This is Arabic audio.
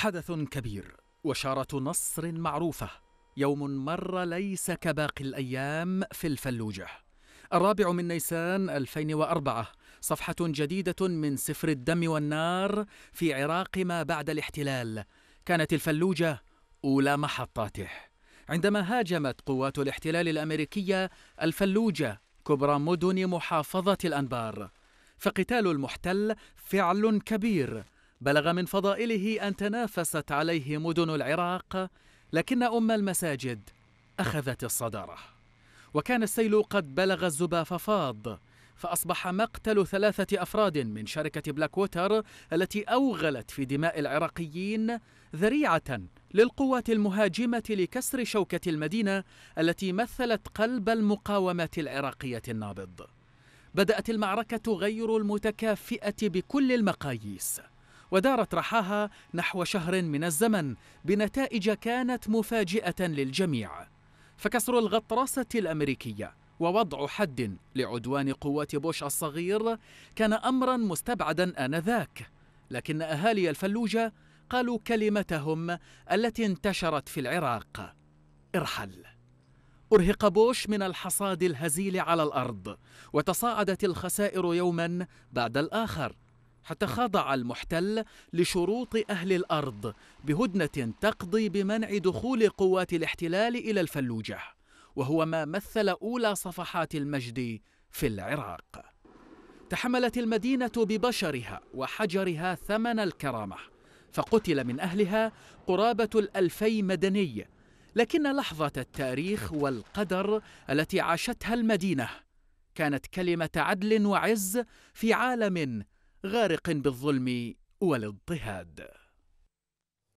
حدث كبير وشارة نصر معروفة يوم مر ليس كباقي الأيام في الفلوجة الرابع من نيسان 2004 صفحة جديدة من سفر الدم والنار في عراق ما بعد الاحتلال كانت الفلوجة أولى محطاته عندما هاجمت قوات الاحتلال الأمريكية الفلوجة كبرى مدن محافظة الأنبار فقتال المحتل فعل كبير بلغ من فضائله أن تنافست عليه مدن العراق لكن أم المساجد أخذت الصدارة وكان السيل قد بلغ الزباف فاض فأصبح مقتل ثلاثة أفراد من شركة بلاك ووتر التي أوغلت في دماء العراقيين ذريعة للقوات المهاجمة لكسر شوكة المدينة التي مثلت قلب المقاومة العراقية النابض بدأت المعركة غير المتكافئة بكل المقاييس ودارت رحاها نحو شهر من الزمن بنتائج كانت مفاجئة للجميع فكسر الغطرسة الأمريكية ووضع حد لعدوان قوات بوش الصغير كان أمرا مستبعدا آنذاك لكن أهالي الفلوجة قالوا كلمتهم التي انتشرت في العراق ارحل أرهق بوش من الحصاد الهزيل على الأرض وتصاعدت الخسائر يوما بعد الآخر حتى خضع المحتل لشروط أهل الأرض بهدنة تقضي بمنع دخول قوات الاحتلال إلى الفلوجة وهو ما مثل أولى صفحات المجد في العراق تحملت المدينة ببشرها وحجرها ثمن الكرامة فقتل من أهلها قرابة الألفي مدني لكن لحظة التاريخ والقدر التي عاشتها المدينة كانت كلمة عدل وعز في عالم غارق بالظلم والاضطهاد